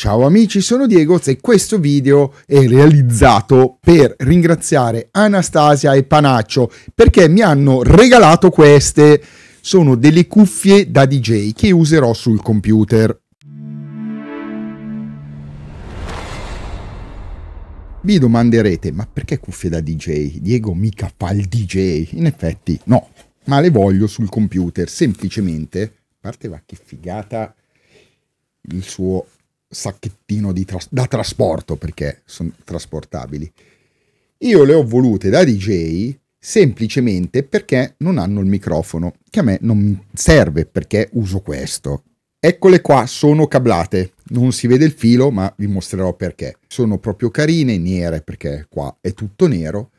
Ciao amici, sono Diego e questo video è realizzato per ringraziare Anastasia e Panaccio perché mi hanno regalato queste. Sono delle cuffie da DJ che userò sul computer. Vi domanderete, ma perché cuffie da DJ? Diego mica fa il DJ. In effetti no, ma le voglio sul computer, semplicemente. A parte va che figata il suo sacchettino tras- da trasporto perché sono trasportabili. Io le ho volute da DJ semplicemente perché non hanno il microfono, che a me non serve perché uso questo. Eccole qua, sono cablate, non si vede il filo ma vi mostrerò perché. Sono proprio carine, nere perché qua è tutto nero,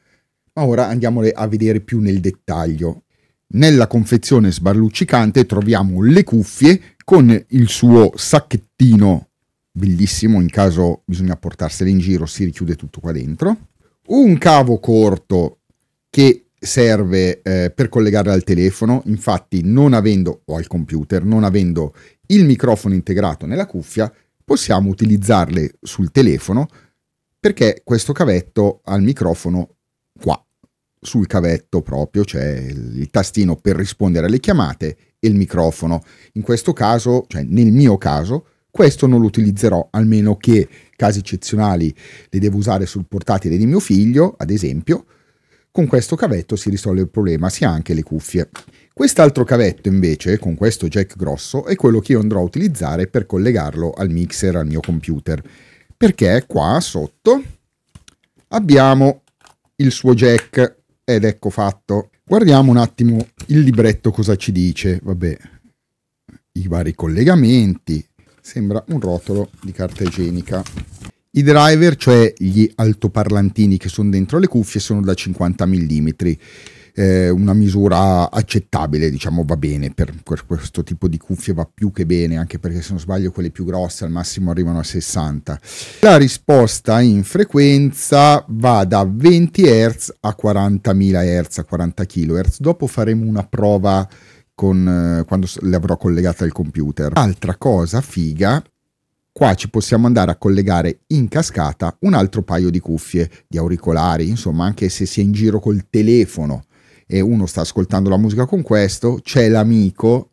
ma ora andiamole a vedere più nel dettaglio. Nella confezione sbarluccicante troviamo le cuffie con il suo sacchettino bellissimo, in caso bisogna portarsele in giro, si richiude tutto qua dentro. Un cavo corto che serve eh, per collegare al telefono, infatti non avendo, o al computer, non avendo il microfono integrato nella cuffia, possiamo utilizzarle sul telefono perché questo cavetto al microfono qua, sul cavetto proprio, c'è cioè il tastino per rispondere alle chiamate e il microfono. In questo caso, cioè nel mio caso, questo non lo utilizzerò, almeno che casi eccezionali li devo usare sul portatile di mio figlio, ad esempio, con questo cavetto si risolve il problema, si ha anche le cuffie. Quest'altro cavetto invece, con questo jack grosso, è quello che io andrò a utilizzare per collegarlo al mixer, al mio computer, perché qua sotto abbiamo il suo jack ed ecco fatto. Guardiamo un attimo il libretto cosa ci dice, vabbè, i vari collegamenti, sembra un rotolo di carta igienica. I driver, cioè gli altoparlantini che sono dentro le cuffie, sono da 50 mm, eh, una misura accettabile, diciamo va bene, per questo tipo di cuffie va più che bene, anche perché se non sbaglio quelle più grosse al massimo arrivano a 60. La risposta in frequenza va da 20 Hz a 40.000 Hz, a 40 kHz. Dopo faremo una prova con, eh, quando le avrò collegate al computer. Altra cosa figa, qua ci possiamo andare a collegare in cascata un altro paio di cuffie, di auricolari, insomma anche se si è in giro col telefono e uno sta ascoltando la musica con questo, c'è l'amico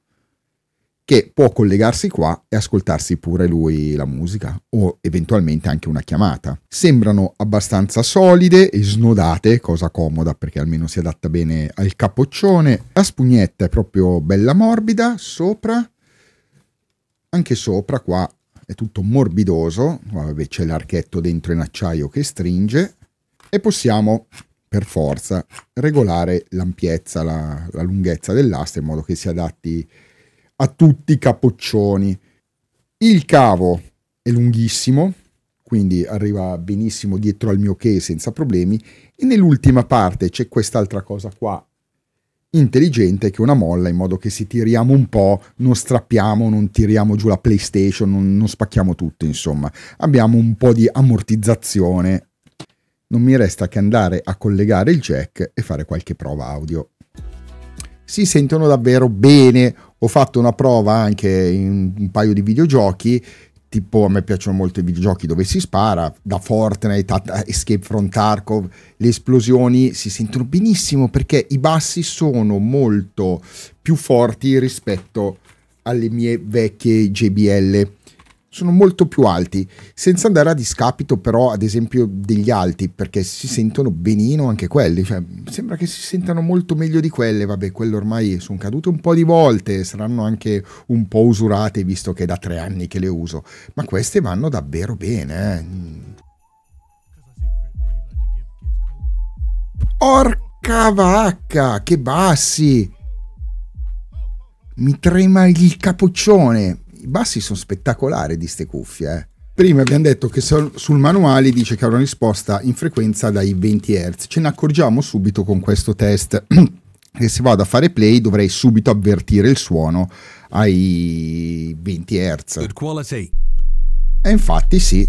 che può collegarsi qua e ascoltarsi pure lui la musica o eventualmente anche una chiamata. Sembrano abbastanza solide e snodate, cosa comoda perché almeno si adatta bene al capoccione. La spugnetta è proprio bella morbida, sopra, anche sopra qua è tutto morbidoso, vabbè c'è l'archetto dentro in acciaio che stringe e possiamo per forza regolare l'ampiezza, la, la lunghezza dell'asta in modo che si adatti a tutti i capoccioni. Il cavo è lunghissimo, quindi arriva benissimo dietro al mio che senza problemi e nell'ultima parte c'è quest'altra cosa qua intelligente che è una molla in modo che se tiriamo un po' non strappiamo, non tiriamo giù la PlayStation, non, non spacchiamo tutto, insomma. Abbiamo un po' di ammortizzazione. Non mi resta che andare a collegare il jack e fare qualche prova audio si sentono davvero bene. Ho fatto una prova anche in un paio di videogiochi tipo a me piacciono molto i videogiochi dove si spara, da Fortnite a Escape from Tarkov, le esplosioni si sentono benissimo perché i bassi sono molto più forti rispetto alle mie vecchie JBL sono molto più alti, senza andare a discapito però ad esempio degli alti, perché si sentono benino anche quelli, cioè, sembra che si sentano molto meglio di quelle, vabbè, quelle ormai sono cadute un po' di volte, saranno anche un po' usurate visto che è da tre anni che le uso, ma queste vanno davvero bene. Eh. Orca vacca, che bassi! Mi trema il capoccione, i bassi sono spettacolari di ste cuffie. Eh. Prima abbiamo detto che sul manuale dice che ha una risposta in frequenza dai 20 Hz. Ce ne accorgiamo subito con questo test. che se vado a fare play dovrei subito avvertire il suono ai 20 Hz. E infatti sì,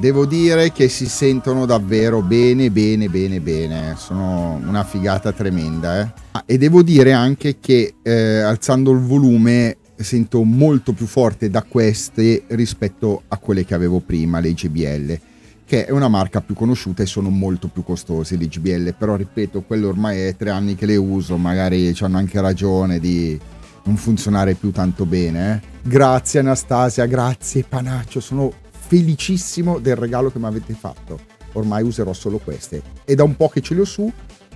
Devo dire che si sentono davvero bene, bene, bene, bene. Sono una figata tremenda. Eh. Ah, e devo dire anche che eh, alzando il volume sento molto più forte da queste rispetto a quelle che avevo prima, le JBL che è una marca più conosciuta e sono molto più costose le GBL, però ripeto, quelle ormai è tre anni che le uso, magari hanno anche ragione di non funzionare più tanto bene. Eh. Grazie Anastasia, grazie Panaccio, sono felicissimo del regalo che mi avete fatto. Ormai userò solo queste. È da un po' che ce le ho su.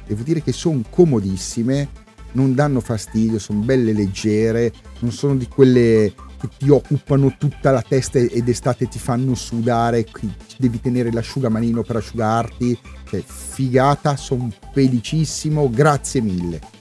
Devo dire che sono comodissime, non danno fastidio, sono belle leggere, non sono di quelle che ti occupano tutta la testa ed estate ti fanno sudare, devi tenere l'asciugamanino per asciugarti. Cioè, figata, sono felicissimo, grazie mille.